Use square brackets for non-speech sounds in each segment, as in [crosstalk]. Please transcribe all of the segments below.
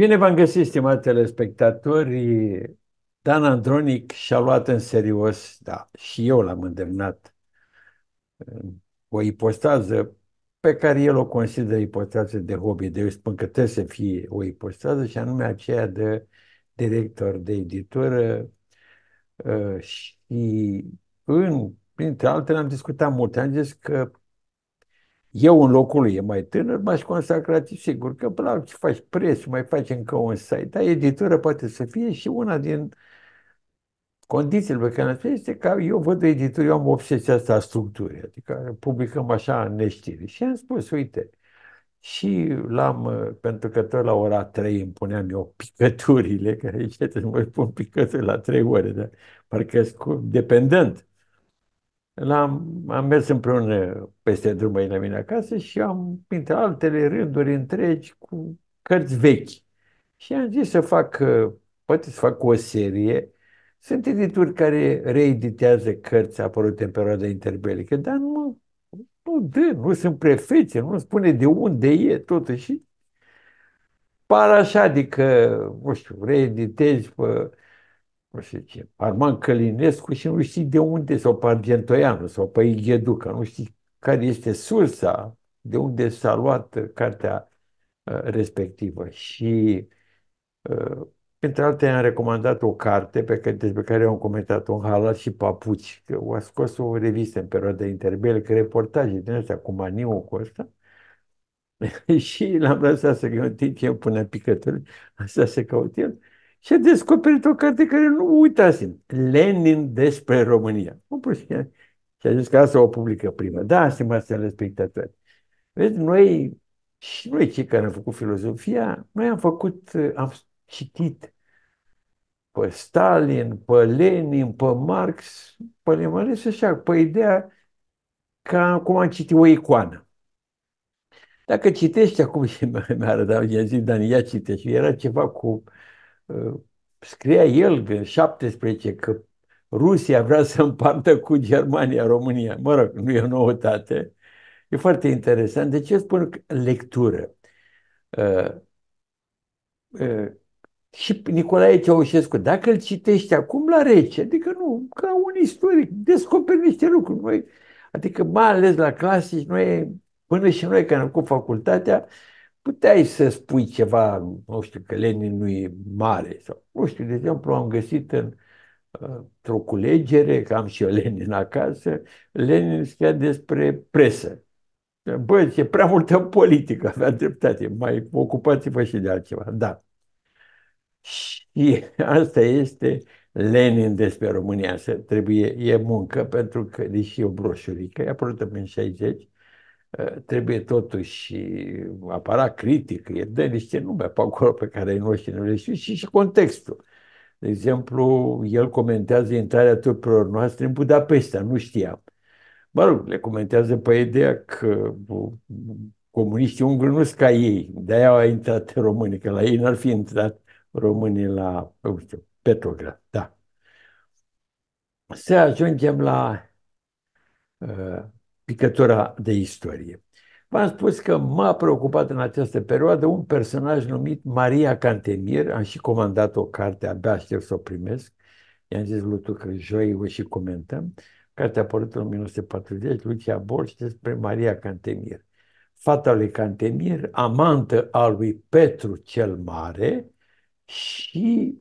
Bine v-am găsit, stimați telespectatori. Dan Andronic și-a luat în serios, da, și eu l-am îndemnat, uh, o ipostază pe care el o consideră ipostază de hobby, de eu spun că trebuie să fie o ipostază și anume aceea de director de editură uh, și în, printre altele am discutat mult, am zis că eu în locul lui e mai tânăr, m-aș consacra, sigur că plac, ce faci preț, mai faci încă un site, dar editură poate să fie și una din condițiile pe care le este că eu văd editură, eu am obsesia asta a structurii, adică publicăm așa în neștiri. Și am spus, uite, și l-am, pentru că tot la ora 3 îmi puneam eu picăturile, care [laughs] ce să mă pun picături la 3 ore, dar parcă sunt dependent L-am, am mers împreună peste drumul la mine acasă și am, printre altele, rânduri întregi cu cărți vechi. Și am zis să fac, poate să fac o serie. Sunt edituri care reeditează cărți apărute în perioada interbelică, dar nu, nu dă, nu sunt prefețe, nu spune de unde e totuși. Par așa, adică, nu știu, reeditezi pe nu știu ce, Arman Călinescu și nu știi de unde, sau Argentoianu, sau Igheduca, nu știi care este sursa, de unde s-a luat cartea uh, respectivă. Și uh, pentru alte am recomandat o carte pe care, despre care am comentat un Halat și Papuci, că o a scos o revistă în perioada interbel că reportaje din astea cu Maniu, cu ăsta, [laughs] și l-am lăsat să gândim timp până picături, asta se caut el și a descoperit o carte care nu uitasem, Lenin despre România. nu pus păi și, și a zis că asta o publică prima. Da, să spectatori. Vezi, noi, și noi cei care am făcut filozofia, noi am făcut, am citit pe Stalin, pe Lenin, pe Marx, pe și așa, pe ideea ca cum am citit o icoană. Dacă citești acum și [laughs] mi-a arătat, i-a zis, Dani, ia citești. Era ceva cu uh, Uh, scria el în 17 că Rusia vrea să împartă cu Germania, România. Mă rog, nu e o noutate. E foarte interesant. De ce spun lectură? Uh, uh, și Nicolae Ceaușescu, dacă îl citești acum la rece, adică nu, ca un istoric, descoperi niște lucruri. Noi, adică mai ales la clasici, noi, până și noi care am făcut facultatea, uh, puteai să spui ceva, nu știu, că Lenin nu e mare sau, nu știu, de exemplu, am găsit în uh, într-o culegere, că am și eu Lenin acasă, Lenin scria despre presă. Bă, e prea multă politică, avea dreptate, mai ocupați-vă și de altceva. Da. Și [laughs] asta este Lenin despre România, să trebuie, e muncă, pentru că, deși e o broșurică, e apărută prin 60, trebuie totuși aparat critic, e de niște nume pe acolo pe care ai noștri nu le știu și, și contextul. De exemplu, el comentează intrarea trupelor noastre în Budapesta, nu știam. Mă rog, le comentează pe ideea că comuniștii unguri nu sunt ca ei, de-aia au intrat românii, că la ei n-ar fi intrat românii la, nu știu, Petrograd, da. Să ajungem la uh, picătura de istorie. V-am spus că m-a preocupat în această perioadă un personaj numit Maria Cantemir, am și comandat o carte, abia aștept să o primesc, i-am zis lui că joi o și comentăm, cartea a apărut în 1940, Lucia Borș, despre Maria Cantemir. Fata lui Cantemir, amantă a lui Petru cel Mare și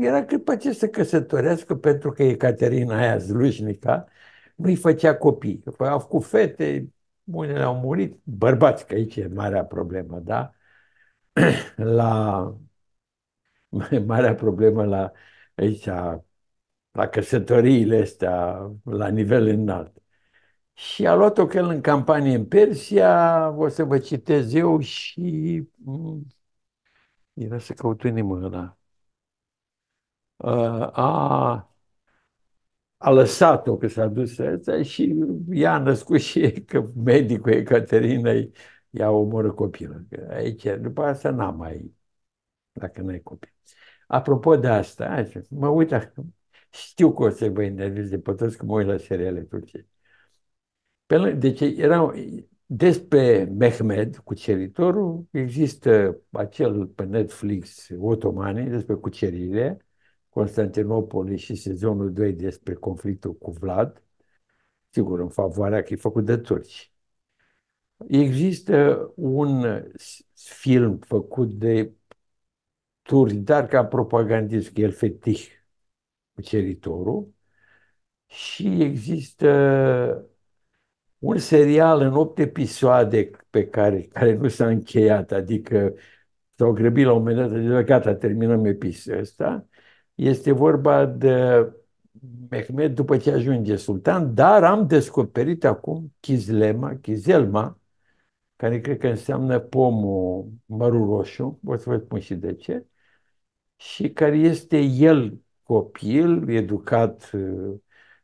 era cât pe ce să căsătorească pentru că Caterina aia Zlușnica nu îi făcea copii. Au făcut fete, unele au murit, bărbați, că aici e marea problemă, da? [clears throat] La marea problemă la aici, la căsătoriile astea, la nivel înalt. Și a luat-o că el în campanie în Persia, o să vă citez eu și... Era mm, să căut unii ăla. A, a lăsat-o că s-a dus să și ea a născut și că medicul Ecaterina a omoră copilul. Că aici, după asta n-am mai, dacă n-ai copil. Apropo de asta, așa, mă uit, știu că o să vă enervez de pătăți că mă uit la seriale turcești. Deci erau, despre Mehmed, cuceritorul, există acel pe Netflix Otomanii, despre cucerire, Constantinopolului și sezonul 2 despre conflictul cu Vlad, sigur, în favoarea că e făcut de turci. Există un film făcut de turci, dar ca propagandist, el fetih, ceritorul, și există un serial în opt episoade pe care, care nu s-a încheiat, adică s-au grăbit la un moment dat, de gata, terminăm episodul ăsta, este vorba de Mehmed după ce ajunge sultan, dar am descoperit acum chizlema, chizelma, care cred că înseamnă pomul mărul roșu, o să vă spun și de ce, și care este el copil, educat uh,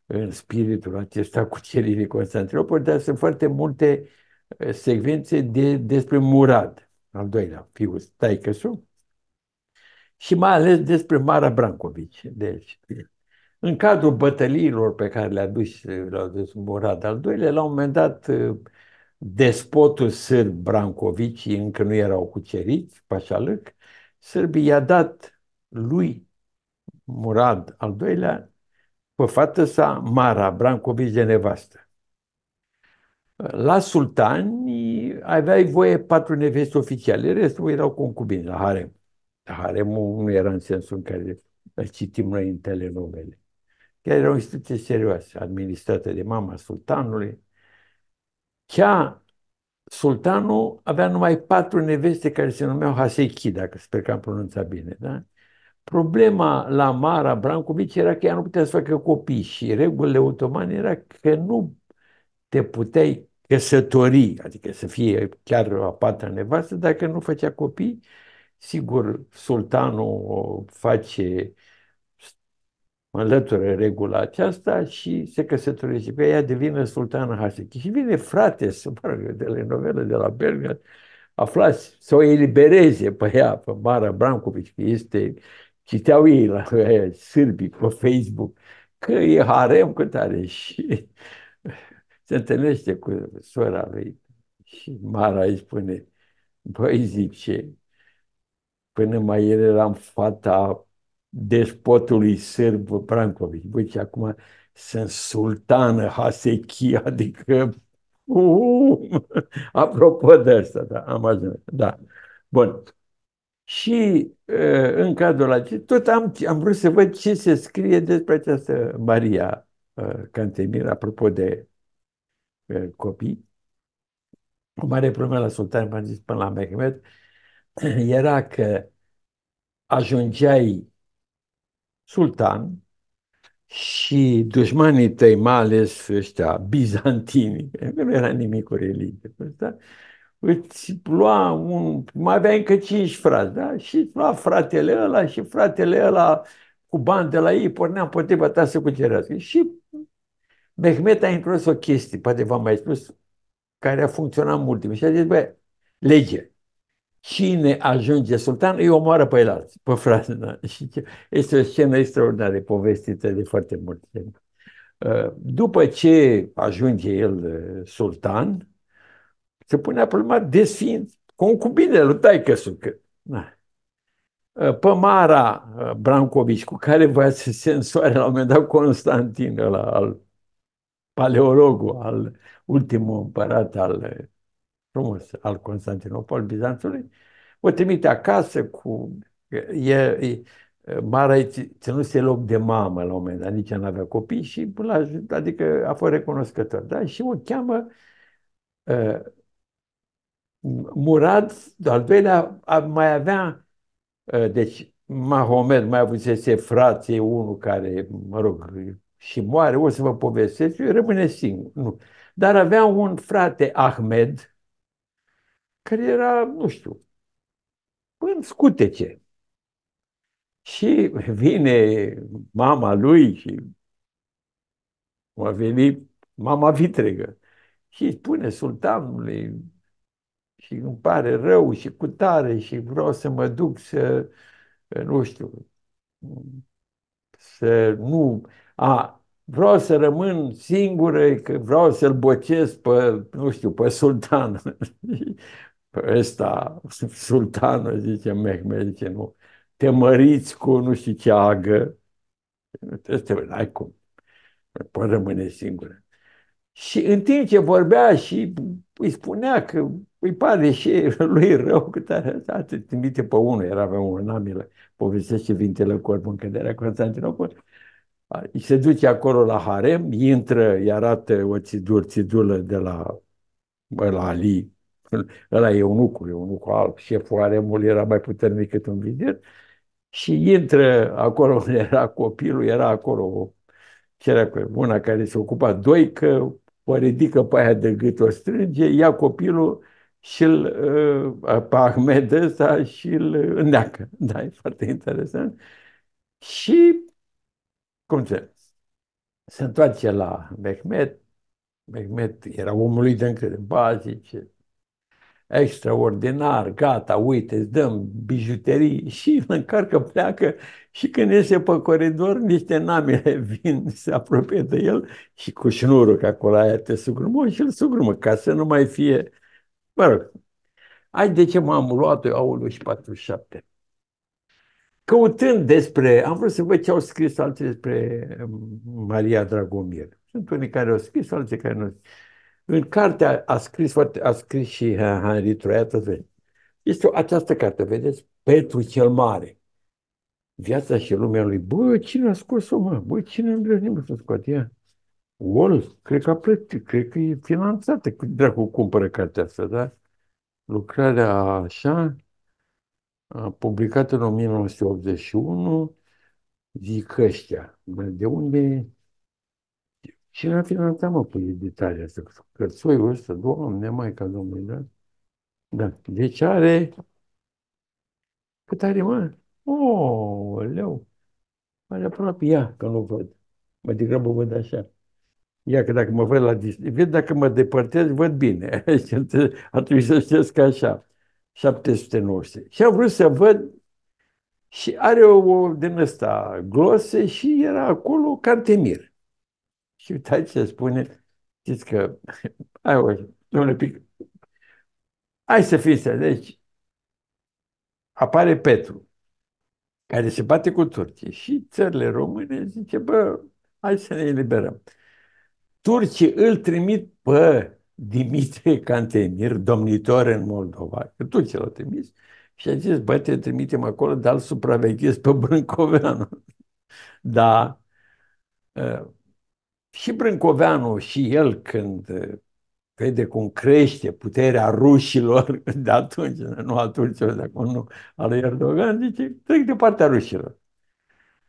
în spiritul acesta cu cerii de Constantinopol, dar sunt foarte multe uh, secvențe de, despre Murad, al doilea fiu taicăsu, și mai ales despre Mara Brancovici. Deci, în cadrul bătăliilor pe care le-a dus, le-a dus Murad al doilea, la un moment dat uh, despotul sârb Brancovici, încă nu erau cuceriți, pașalâc, sârbii i-a dat lui Murad al doilea pe fată sa Mara Brancovici de nevastă. La sultani aveai voie patru neveste oficiale, restul erau concubini la harem haremul nu era în sensul în care îl citim noi în telenovele. Chiar era o instituție serioasă, administrată de mama sultanului. Cea sultanul avea numai patru neveste care se numeau Hasechi, dacă sper că am pronunțat bine, da? Problema la Mara Brancovici era că ea nu putea să facă copii și regulile otomane era că nu te puteai căsători, adică să fie chiar a patra nevastă, dacă nu făcea copii Sigur, sultanul o face, înlătură regula aceasta și se căsătorește pe ea, devine sultana Hasechi. Și vine frate să rog, de la novelă, de la Berga, aflați, să o elibereze pe ea, pe Mara Brancovici, că este, citeau ei la aia, [laughs] sârbii pe Facebook, că e harem cu tare și [laughs] se întâlnește cu sora lui și Mara îi spune, băi, zice, Până mai ieri eram fata despotului sârb Brankovic. și acum sunt sultană Haseki, adică... Uh, apropo de asta, da, am ajuns. Da. Bun. Și în cadrul acesta, tot am, am vrut să văd ce se scrie despre această Maria Cantemir, apropo de copii. O mare problemă la sultan, m am zis, până la Mehmet, [clears throat] era că ajungeai sultan și dușmanii tăi, mai ales ăștia, bizantini, [laughs] nu era nimic cu religie, da? îți lua un... mai avea încă cinci frați, da? Și îți lua fratele ăla și fratele ăla cu bani de la ei pornea împotriva ta să cucerească. Și Mehmet a introdus o chestie, poate v-am mai spus, care a funcționat mult timp. Și a zis, băi, lege cine ajunge sultan îi omoară pe el alții, pe frații. Da. [laughs] Este o scenă extraordinară, povestită de foarte mult timp. Uh, după ce ajunge el uh, sultan, se pune problema desfiind concubinele lui taică că uh, Pămara Brancovici, cu care voia să se însoare la un moment dat Constantin, ăla, al paleologul, al ultimul împărat al frumos al Constantinopol, Bizanțului, o trimite acasă cu... E, e, Mara îi ținuse loc de mamă la un moment dat, nici nu avea copii și l-a, adică a fost recunoscător. Da? Și o cheamă uh, Murad, al doilea, a, mai avea, uh, deci Mahomet mai avusese frații, unul care, mă rog, și moare, o să vă povestesc, și rămâne singur. Nu. Dar avea un frate, Ahmed, care era, nu știu, în scutece. Și vine mama lui și a venit mama vitregă și spune sultanului și îmi pare rău și cu tare și vreau să mă duc să, nu știu, să nu, a, vreau să rămân singură, că vreau să-l bocesc pe, nu știu, pe sultan. [laughs] pe ăsta, [laughs] sultanul, zice Mehmed, zice, nu, te măriți cu nu știu ce agă, este, te ai cum, poți rămâne singură. Și în timp ce vorbea și îi spunea că îi pare și [laughs] lui rău tare, te trimite pe unul, era pe unul, Namilă, povestește vintele corp în căderea Constantinopol, se duce acolo la harem, intră, îi arată o țidur, țidulă de la, la Ali, ăla e un lucru alb, șeful aremului era mai puternic decât un vizir, și intră acolo unde [laughs] era copilul, era acolo cerea cu una care se ocupa doi, că o ridică pe aia de gât, o strânge, ia copilul și îl, uh, pe Ahmed ăsta și îl îndeacă. [laughs] Da, e foarte interesant. Și, cum se, se întoarce la Mehmet, Mehmet era omului de încredere, bazice, extraordinar, gata, uite, îți dăm bijuterii și îl [laughs] încarcă, pleacă și când iese pe coridor, niște namile [laughs] vin, se apropie de el și cu șnurul, că acolo aia te sugrumă și îl sugrumă, ca să nu mai fie... Mă rog, ai de ce m-am luat eu, aulul și 47. Căutând despre, am vrut să văd ce au scris alții despre mm, Maria Dragomir. Sunt unii care au scris, alții care nu au scris. În cartea a scris, a scris și Henry Troiat, este această carte, vedeți? Petru cel Mare. Viața și lumea lui. Bă, cine a scos-o, mă? Bă, cine a nimic să scoate ea? Wall, cred că a plătit, cred că e finanțată. Cât dracu cumpără cartea asta, da? Lucrarea așa, publicată în 1981, zic ăștia. De unde și la final am apoi detalii asta, cu soiul ăsta, doamne, mai ca domnului, da? Da. Deci are... Cât are, mă? O, leu. Are aproape, ea, că nu văd. Mă degrabă văd așa. Ia că dacă mă văd la distanță, văd dacă mă depărtez, văd bine. [laughs] Atunci să știți că așa. 790. Și am vrut să văd și are o din ăsta glose și era acolo Cantemir. Și uitați ce spune, știți că, [laughs] hai o, domnule Pic, hai să fiți, deci, apare Petru, care se bate cu turcii și țările române zice, bă, hai să ne eliberăm. Turcii îl trimit pe Dimitrie Cantemir, domnitor în Moldova, că turcii l-au trimis, și a zis, bă, te trimitem acolo, dar îl supraveghezi pe Brâncoveanu. [laughs] da, ă, și Brâncoveanu și el când vede uh, cum crește puterea rușilor [laughs] de atunci, nu atunci, de acum nu, al lui Erdogan, zice, trec de partea rușilor.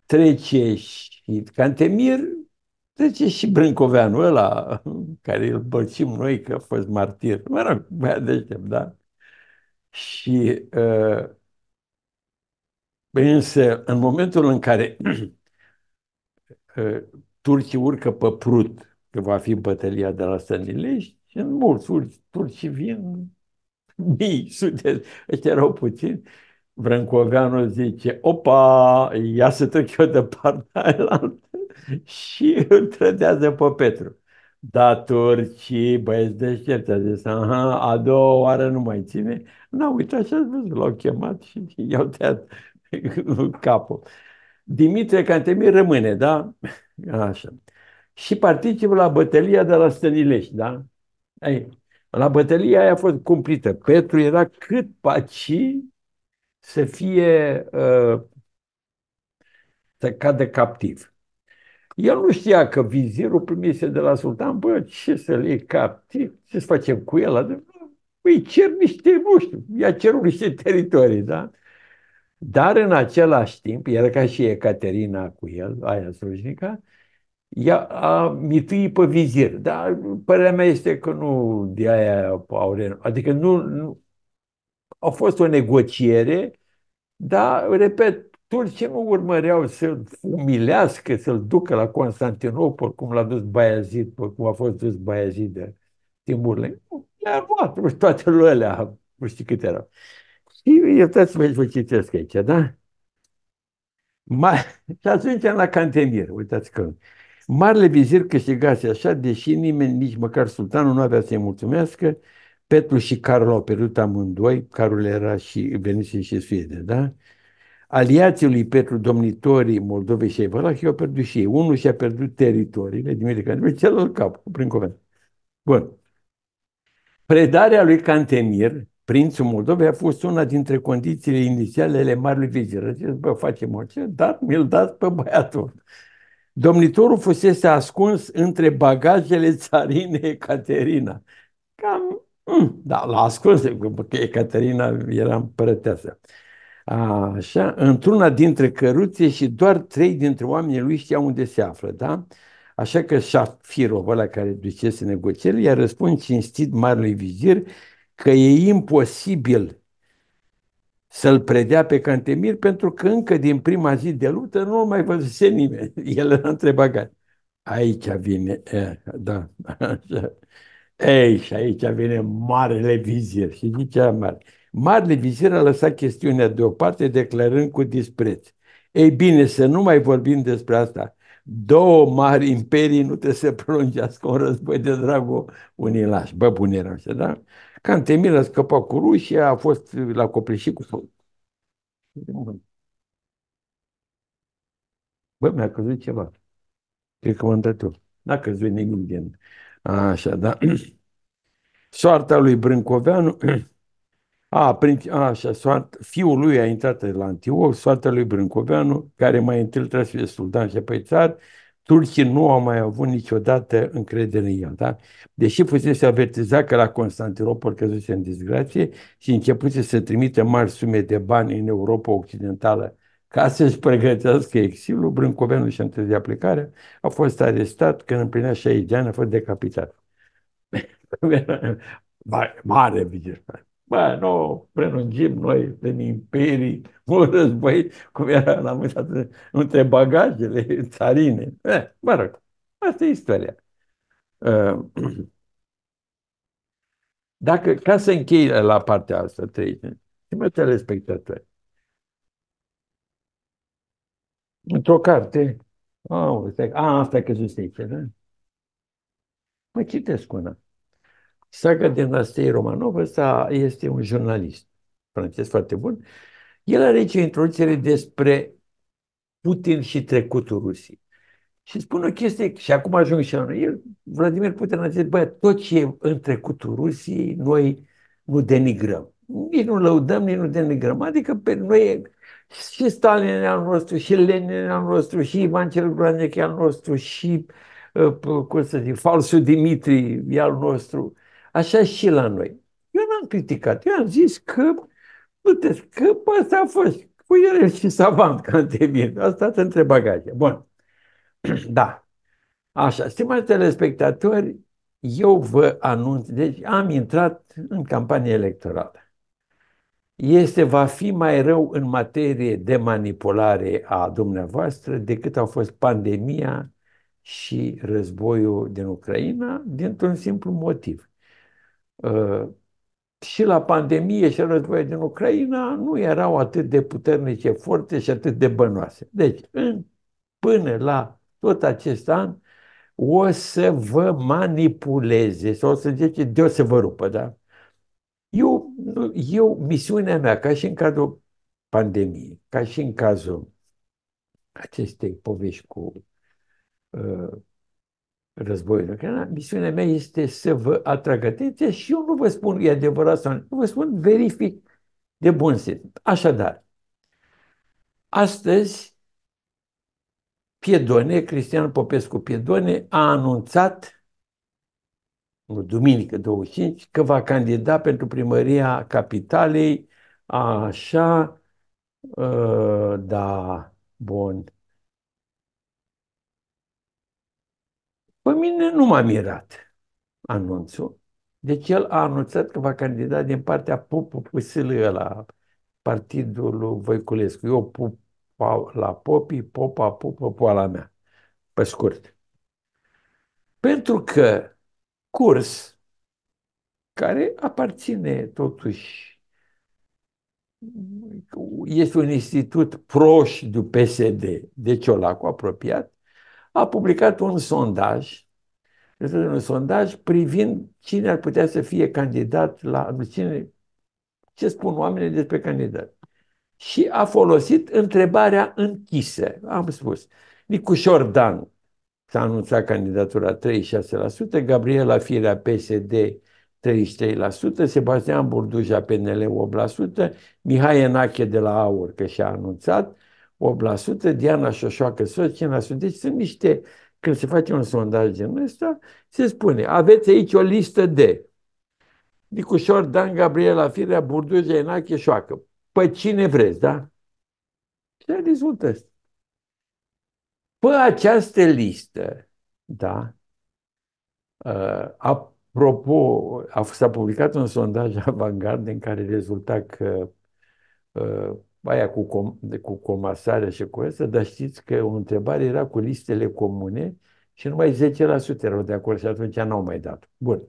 Trece și Cantemir, trece și Brâncoveanu ăla, [laughs] care îl bălțim noi că a fost martir. Mă rog, mai deștept, da? Și uh, însă, în momentul în care [clears throat] uh, turcii urcă pe Prut, că va fi bătălia de la Stănilești, și în mulți turci, turcii vin mii, sute, ăștia erau puțini. Brâncoveanu zice, opa, ia să trec eu de partea aia și îl trădează pe Petru. Da, turcii, băieți deștepți, a zis, aha, a doua oară nu mai ține. n au uitat și a zis, l-au chemat și i-au tăiat capul. Dimitrie Cantemir rămâne, da? Așa. Și participă la bătălia de la Stănilești, da? Ei, la bătălia aia a fost cumplită. Petru era cât paci să fie uh, să cadă captiv. El nu știa că vizirul primise de la sultan, bă, ce să-l iei captiv, ce să facem cu el? Adică, îi cer niște, nu știu, i-a cerut niște teritorii, da? Dar în același timp, era ca și Ecaterina cu el, aia slujnica, ea a mitui pe vizir. Dar părerea mea este că nu de aia au Adică nu, nu, a fost o negociere, dar, repet, turcii nu urmăreau să-l umilească, să-l ducă la Constantinopol, cum l-a dus Baiazid, cum a fost dus Baiazid de Timurle. Le-a luat toate lui alea, nu știu câte erau. Și iertați mă vă citesc aici, da? Ma... [laughs] Și atunci la Cantemir, uitați că Marele vizir câștigase așa, deși nimeni, nici măcar sultanul, nu avea să-i mulțumească, Petru și Carol au pierdut amândoi, Carol era și venise și Suede, da? Aliații lui Petru, domnitorii Moldovei și Evalahi, au pierdut și ei. Unul și-a pierdut teritoriile din Medica, celălalt cap, prin cuvânt. Bun. Predarea lui Cantemir prințul Moldovei a fost una dintre condițiile inițiale ale marelui vizir. A zis, bă, facem orice, dar mi-l dați pe băiatul. Domnitorul fusese ascuns între bagajele țarinei Ecaterina. Cam, mm, da, l-a ascuns, că Ecaterina era împărăteasă. Așa, într-una dintre căruțe și doar trei dintre oamenii lui știau unde se află, da? Așa că Șafirov, ăla care ducese negocierile, i-a răspuns cinstit marelui vizir că e imposibil să-l predea pe Cantemir pentru că încă din prima zi de luptă nu mai văzuse nimeni. [laughs] El întrebat că Aici vine, e, da, așa. Ei, și aici vine marele vizir. Și zicea mare. Marele vizir a lăsat chestiunea deoparte, declarând cu dispreț. Ei bine, să nu mai vorbim despre asta. Două mari imperii nu trebuie să prelungească un război de dragul unii Bă, bun erau, da? Cantemir a scăpat cu Rusia, a fost la copleșit cu... Bă, mi-a căzut ceva. Cred că m-am dat eu. N-a căzut nimic din... Așa, da. [clears throat] Soarta lui Brâncoveanu... [clears throat] A, prin, a, așa, soart, fiul lui a intrat la Antioch, soarta lui Brâncoveanu, care mai întâi trebuie să fie sultan și pe țar, turcii nu au mai avut niciodată încredere în el. Da? Deși fusese avertizat că la Constantinopol căzuse în disgrație și începuse să trimite mari sume de bani în Europa Occidentală ca să-și pregătească exilul, Brâncoveanu și-a întârziat plecarea, a fost arestat când împlinea 60 de ani, a fost decapitat. [laughs] mare vigilare. Bă, nu, prelungim noi din imperii, un [laughs] război, cum era la mâința, între bagajele [laughs] țarine. Bă, eh, mă rog, asta e istoria. Uh, [clears throat] dacă, ca să închei la partea asta, trei, stimatele telespectatori, într-o carte, oh, a, asta e că susține, da? Mă citesc una saga dinastiei Romanov, ăsta este un jurnalist francez foarte bun, el are aici o introducere despre Putin și trecutul Rusiei. Și spun o chestie, și acum ajung și noi, el, Vladimir Putin a zis, băi, tot ce e în trecutul Rusiei, noi nu denigrăm. Nici nu lăudăm, nici nu denigrăm. Adică pe noi și Stalin e al nostru, și Lenin e al nostru, și Ivan cel Groanic e al nostru, și uh, cum să zic, falsul Dimitri e al nostru. Așa și la noi. Eu n-am criticat, eu am zis că, puteți, că asta a fost cu el și savant [laughs] te întâlnit. Asta te între bagaje. Bun. [clears throat] da. Așa, stimați telespectatori, eu vă anunț, deci am intrat în campanie electorală. Este, va fi mai rău în materie de manipulare a dumneavoastră decât au fost pandemia și războiul din Ucraina, dintr-un simplu motiv. Uh, și la pandemie și la războiul din Ucraina nu erau atât de puternice forte și atât de bănoase. Deci, în, până la tot acest an, o să vă manipuleze sau o să zice de o să vă rupă, da? Eu, eu, misiunea mea, ca și în cadrul pandemiei, ca și în cazul acestei povești cu uh, războiul Ucraina, misiunea mea este să vă atrag atenția și eu nu vă spun e adevărat sau nu, vă spun verific de bun simț. Așadar, astăzi Piedone, Cristian Popescu Piedone, a anunțat duminică 25, că va candida pentru primăria capitalei, așa, ă, da, bun, Pe mine nu m-a mirat anunțul. Deci el a anunțat că va candida din partea Pupu Pusilă la partidul lui Voiculescu. Eu pup la popi, popa, pupă, poala mea. Pe scurt. Pentru că curs, care aparține totuși este un institut proș du PSD de Ciolacu deci apropiat, a publicat un sondaj, un sondaj privind cine ar putea să fie candidat la cine, ce spun oamenii despre candidat. Și a folosit întrebarea închisă. Am spus, Nicușor Dan s-a anunțat candidatura 36%, Gabriela Firea PSD 33%, Sebastian Burduja PNL 8%, Mihai Enache de la AUR, că și-a anunțat, 8%, Diana Șoșoacă Socina sunt. Deci sunt niște, când se face un sondaj din ăsta, se spune, aveți aici o listă de Nicușor, Dan, Gabriela, Firea, Burduja, Enache, Șoacă. Pe cine vreți, da? Ce rezultă asta? Pe această listă, da, ă, apropo, s-a publicat un sondaj [laughs] avantgard în care rezulta că ă, aia cu, com- cu comasarea și cu asta, dar știți că o întrebare era cu listele comune și numai 10% erau de acord și atunci n-au mai dat. Bun.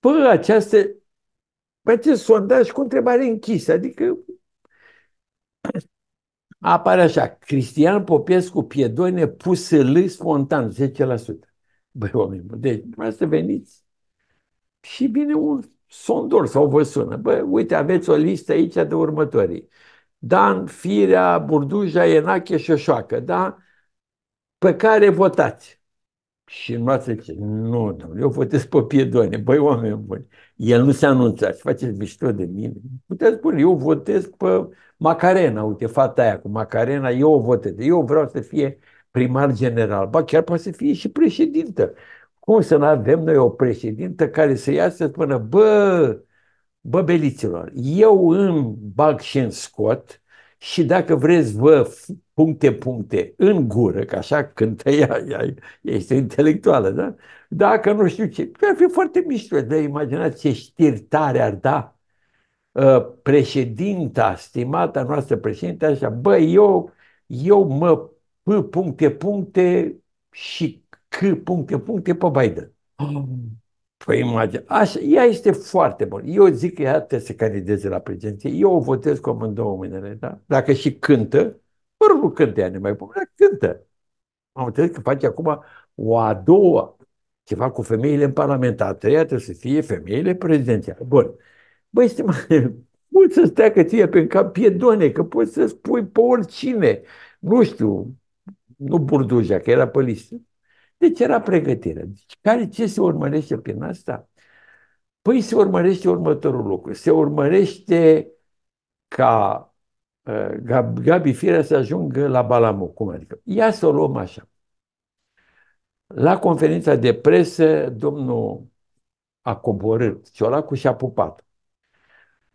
Până această, acest sondaj cu întrebare închisă, adică [clears throat] apare așa, Cristian Popescu Piedone pus L spontan, 10%. Băi, oameni, deci, să veniți și vine un sunt au sau vă sună. Bă, uite, aveți o listă aici de următorii. Dan, Firea, Burduja, Enache și Oșoacă, da? Pe care votați? Și ați zice, nu, domnule, eu votez pe Piedone, băi oameni buni, el nu se anunța și faceți mișto de mine. Puteți spune, eu votez pe Macarena, uite, fata aia cu Macarena, eu o votez, eu vreau să fie primar general, ba chiar poate să fie și președintă. Cum să nu avem noi o președintă care să iasă să spună, bă, băbeliților, eu îmi bag și în scot și dacă vreți vă puncte, puncte în gură, că așa cântă ea, ea este intelectuală, da? Dacă nu știu ce, ar fi foarte mișto, de imaginați ce știri tare ar da ă, președinta, stimata noastră președinte, așa, bă, eu, eu mă puncte, puncte și C, puncte, puncte pe Biden. Păi imagine. Așa, ea este foarte bună. Eu zic că ea trebuie să candideze la prezidenție. Eu o votez cu amândouă mâinile, da? Dacă și cântă, mă rog, nu cântă ea mai bună, dar cântă. Am înțeles că face acum o a doua ceva cu femeile în Parlament. A treia trebuie să fie femeile prezidențiale. Bun. Băi, mai [laughs] mult să stea că ție pe cap piedone, că poți să spui pe oricine. Nu știu, nu Burduja, că era pe listă deci era pregătirea. Deci care ce se urmărește prin asta? Păi se urmărește următorul lucru. Se urmărește ca ă, Gabi Firea să ajungă la Balamu. Cum adică? Ia să o luăm așa. La conferința de presă, domnul a coborât, Ciolacu și-a pupat.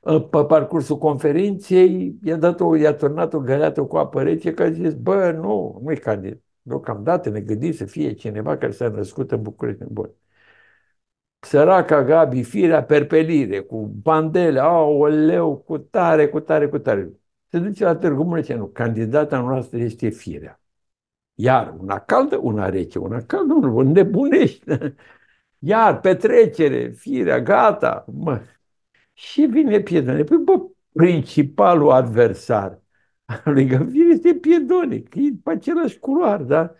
Ă, pe parcursul conferinței i-a dat o, i-a turnat o găleată cu apă rece că a zis, bă, nu, nu-i candid. Deocamdată ne gândim să fie cineva care s-a născut în București. Bun. Săraca Gabi, firea perpelire, cu bandele, au, leu, cu tare, cu tare, cu tare. Se duce la Târgu nu Candidata noastră este firea. Iar una caldă, una rece, una caldă, una nebunește. [laughs] Iar petrecere, firea, gata. Mă. Și vine pietrele. Păi, bă, principalul adversar al lui Gavriel este că e pe același culoar, da?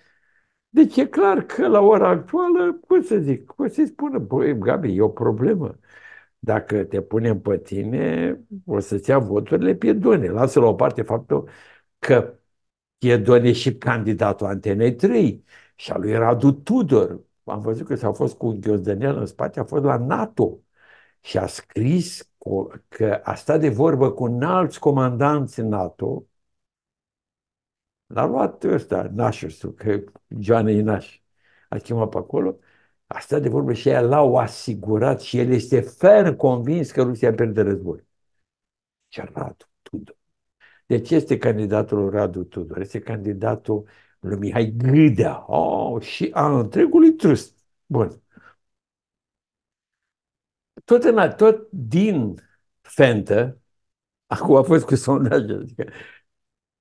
Deci e clar că la ora actuală, cum să zic, cum să-i spună, băi, Gabi, e o problemă. Dacă te punem pe tine, o să-ți ia voturile piedone. Lasă la o parte faptul că piedone și candidatul Antenei 3 și al lui Radu Tudor. Am văzut că s-a fost cu un ghiozdănel în spate, a fost la NATO și a scris că a stat de vorbă cu un alți comandanți NATO L-a luat ăsta, nașul, că Joana e naș. A chemat pe acolo, a stat de vorbă și el l-au asigurat și el este ferm convins că Rusia pierde război. Și Radu Tudor. Deci este candidatul Radu Tudor, este candidatul lui Mihai Gâdea oh, și al întregului trust. Bun. Tot, în, tot din fentă, [laughs] acum a fost cu sondaje, adică,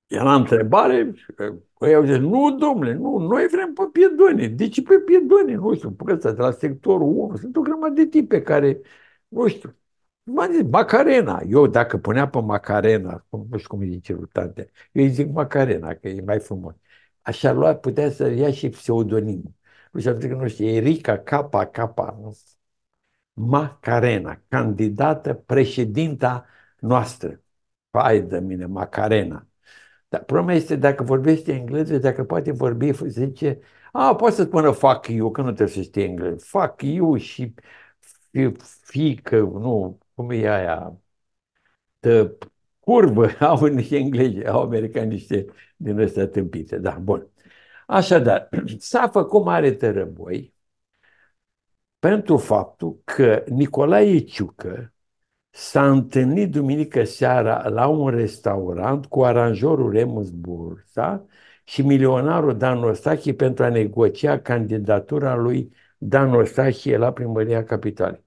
era întrebare, ei au zis, nu, domnule, nu, noi vrem pe piedone. De ce pe piedone? Nu știu, ăsta, de la sectorul 1, sunt o grămadă de tipe care, nu știu, M-a zis Macarena. Eu dacă punea pe Macarena, nu știu cum îi zice tante, eu îi zic Macarena, că e mai frumos. Așa lua, putea să ia și pseudonimul. Nu știu, zic, nu știu, Erica Capa Capa. Macarena, candidată președinta noastră. Fai de mine, Macarena. Dar problema este dacă vorbește engleză, dacă poate vorbi, zice, a, poate să spună fac eu că nu trebuie să știe engleză. fac eu și fică, nu, cum e aia, tă, curbă, [laughs] au niște engleză au americani niște din ăsta tâmpite, da, bun. Așadar, [clears throat] s-a cum are tărăboi pentru faptul că Nicolae Ciucă s-a întâlnit duminică seara la un restaurant cu aranjorul Remus Bursa și milionarul Dan Ostache pentru a negocia candidatura lui Dan Ostache la primăria capitalei.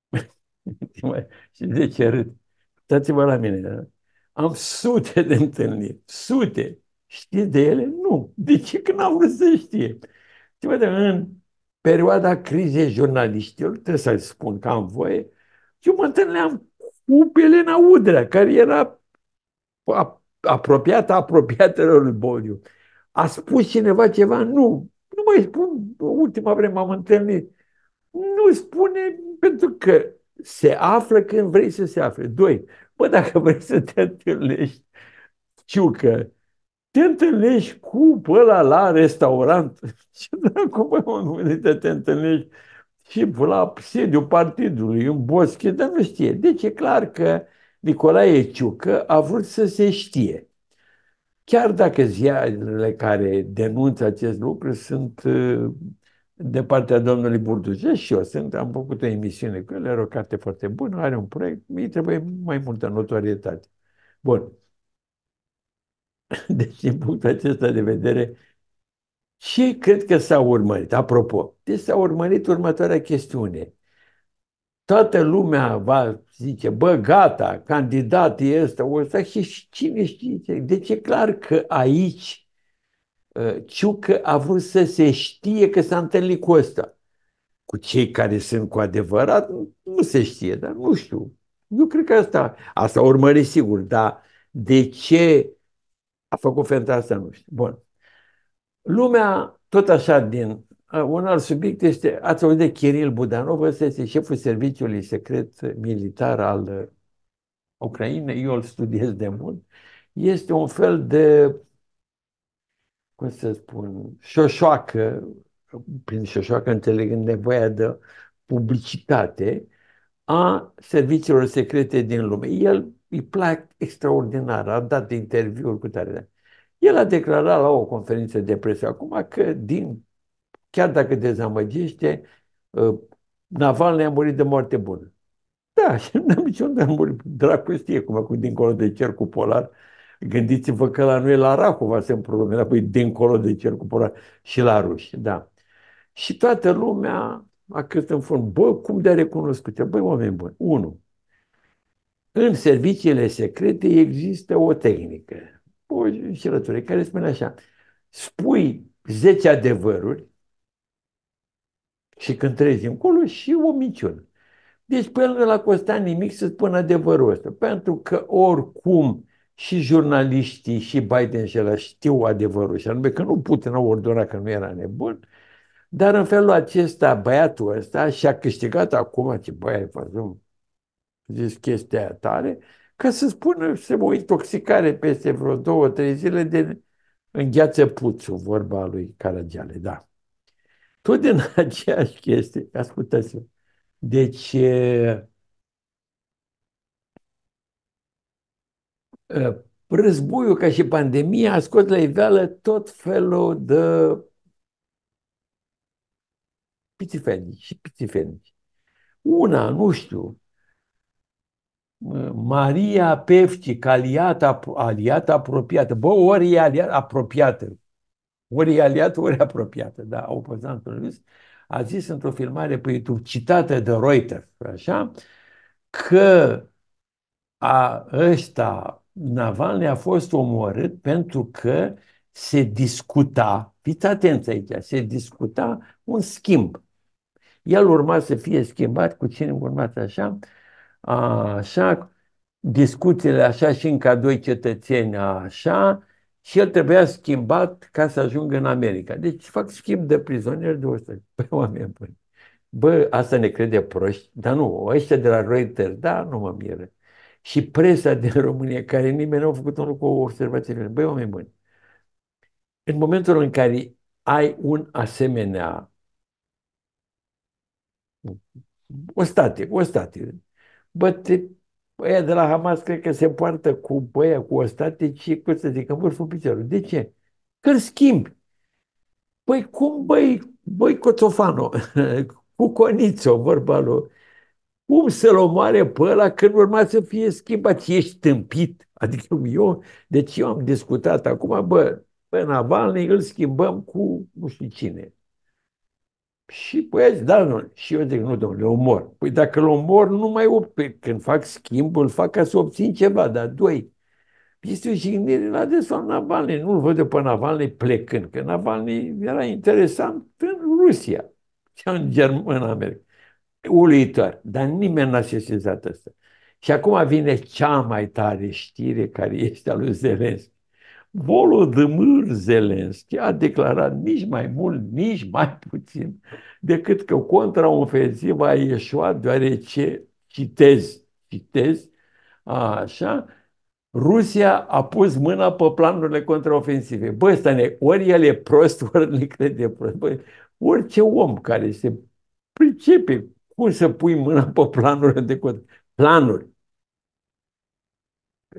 [laughs] și de ce râd? Uitați-vă la mine. Da? Am sute de întâlniri, sute. Știți de ele? Nu. De ce? Că n au vrut să știe. Și în perioada crizei jurnaliștilor, trebuie să-l spun că am voie, eu mă întâlneam cu Elena Udrea, care era apropiată apropiatelor lui Boliu. A spus cineva ceva? Nu. Nu mai spun, ultima vreme m-am întâlnit. Nu spune pentru că se află când vrei să se afle. Doi, bă, dacă vrei să te întâlnești, știu că te întâlnești cu ăla la restaurant. [laughs] Ce dracu, bă, mă, te întâlnești și la sediul partidului, în boschi, dar nu știe. Deci e clar că Nicolae Ciucă a vrut să se știe. Chiar dacă ziarele care denunță acest lucru sunt uh, de partea domnului Burduce și eu sunt, am făcut o emisiune cu el, are o carte foarte bună, are un proiect, mi trebuie mai multă notorietate. Bun. Deci, din punctul acesta de vedere, și cred că s-a urmărit. Apropo, deci s-a urmărit următoarea chestiune. Toată lumea va zice, bă, gata, candidat e ăsta, ăsta și cine știe. Deci e clar că aici ă, Ciucă a vrut să se știe că s-a întâlnit cu ăsta. Cu cei care sunt cu adevărat, nu se știe, dar nu știu. Eu cred că asta, asta urmări sigur, dar de ce a făcut fenta asta, nu știu. Bun. Lumea, tot așa din un alt subiect este, ați auzit de Kiril Budanov, ăsta este șeful serviciului secret militar al uh, Ucrainei, eu îl studiez de mult, este un fel de, cum să spun, șoșoacă, prin șoșoacă înțelegând nevoia de publicitate, a serviciilor secrete din lume. El îi plac extraordinar, a dat interviuri cu tare. Da. El a declarat la o conferință de presă acum că din, chiar dacă dezamăgește, uh, Naval ne-a murit de moarte bună. Da, [laughs] și nu am niciodată murit. Dracu știe cum acum dincolo de cercul polar. Gândiți-vă că la noi la Rahova se împrumute, apoi dincolo de cercul polar și la ruși, da. Și toată lumea a crezut în fund. Bă, cum de-a recunoscut? Băi, oameni buni, unu, în serviciile secrete există o tehnică o înșelătură care spune așa, spui 10 adevăruri și când trezi încolo și o minciună. Deci pe el la l-a costat nimic să spună adevărul ăsta, pentru că oricum și jurnaliștii și Biden și ăla știu adevărul și anume că nu Putin a ordonat că nu era nebun, dar în felul acesta băiatul ăsta și-a câștigat acum, ce băiat, zis chestia tare, că să spună, se o intoxicare peste vreo două, trei zile de îngheață puțul, vorba lui Caragiale, da. Tot din [laughs] aceeași chestie, ascultați-vă, deci războiul ca și pandemia a scos la iveală tot felul de pițifenici și pițifenici. Una, nu știu, Maria Peftici, aliată, aliată apropiată. Bă, ori e aliată, apropiată. Ori e aliată, ori apropiată. Da, opozantul lui a zis într-o filmare pe YouTube, citată de Reuters, așa, că a, ăsta, Navalny a fost omorât pentru că se discuta, fiți atenți aici, se discuta un schimb. El urma să fie schimbat, cu cine urmați așa, așa, discuțiile așa și încă doi cetățeni așa, și el trebuia schimbat ca să ajungă în America. Deci fac schimb de prizonieri de 100. [laughs] Păi oameni buni. Bă, asta ne crede proști, dar nu, ăștia de la Reuters, da, nu mă miră. Și presa [laughs] din România, care nimeni nu a făcut un lucru cu observațiile. Băi, oameni buni, în momentul în care ai un asemenea o state, o state, Bă, te, ăia de la Hamas cred că se poartă cu băia, cu și cu să zic, în vârful piciorului. De ce? Că schimbi. Păi cum, băi, băi Coțofano, [laughs] cu Conițo, vorba lui, cum să-l omoare pe ăla când urma să fie schimbat? Ești tâmpit? [laughs] Adică eu, deci eu am discutat acum, bă, pe Navalny îl schimbăm cu nu știu cine. Și băieți, da, nu. Și eu zic, nu, domnule, omor. Păi dacă îl omor, nu mai op. Când fac schimbul îl fac ca să obțin ceva, dar doi. Este o jignire la desul Navalny. Nu-l văd pe Navalny plecând, că Navalny era interesant în Rusia, în, Germ- în America. Uluitor, dar nimeni n-a sesizat asta. Și acum vine cea mai tare știre care este a lui Zelenski. Volodymyr Zelenski a declarat nici mai mult, nici mai [laughs] puțin, decât că contraofensiva a ieșuat deoarece, citez, citez, așa, Rusia a pus mâna pe planurile contraofensive. Bă, ăsta ne, ori el e prost, [laughs] ori ne crede prost. Bă, orice om care se pricepe cum să pui mâna pe planurile de contraofensive, planuri.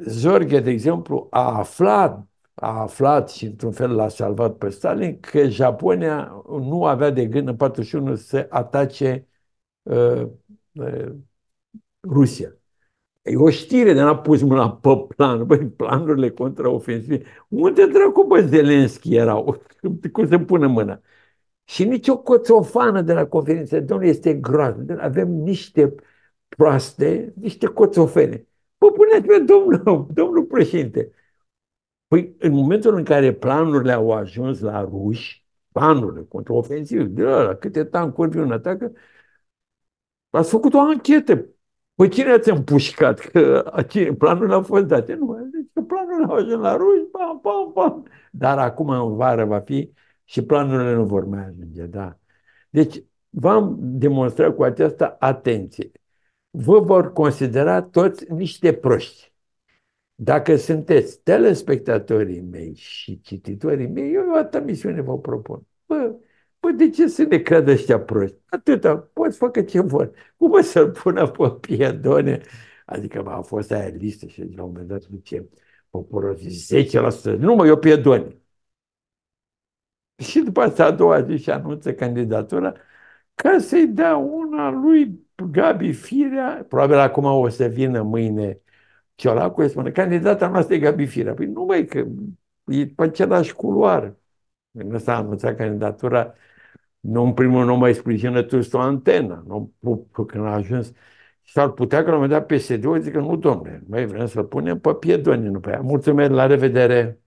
Zorghe, de exemplu, a aflat a aflat și într-un fel l-a salvat pe Stalin că Japonia nu avea de gând în 41 să atace uh, uh, Rusia. E o știre, dar n-a pus mâna pe plan. Băi, planurile contraofensive. Unde dracu, bă, Zelenski erau? Cum se pune mâna? Și nici o coțofană de la conferință, domnule, este groaznic. Avem niște proaste, niște coțofene. Păi puneți-vă, domnul, domnul președinte, Păi în momentul în care planurile au ajuns la ruși, planurile contraofensive, de la câte tancuri vin în atacă, ați făcut o anchetă. Păi cine ați împușcat? Că planurile au fost date. Nu, deci că planurile au ajuns la ruși, pam, pam, pam. Dar acum în vară va fi și planurile nu vor mai ajunge, da. Deci v-am demonstrat cu aceasta atenție. Vă vor considera toți niște proști. Dacă sunteți telespectatorii mei și cititorii mei, eu o altă misiune vă propun. Bă, bă, de ce să ne credă ăștia proști? Atâta, poți facă ce vor. Cum să-l pună pe piedone? Adică a fost aia listă și la un moment dat zice, poporul 10%, nu mă, eu piedone. Și după asta a doua zi și anunță candidatura ca să-i dea una lui Gabi Firea, probabil acum o să vină mâine Ciolacu îi spune, candidata noastră e Gabi Firea. Păi nu mai că e pe același culoar. Când s-a anunțat candidatura, nu în primul nu mai sprijină tu o antenă. Nu, când a ajuns, s-ar putea că la un moment dat PSD-ul zică, nu domnule, mai vrem să-l punem pe piedonii, nu pe aia. Mulțumesc, la revedere!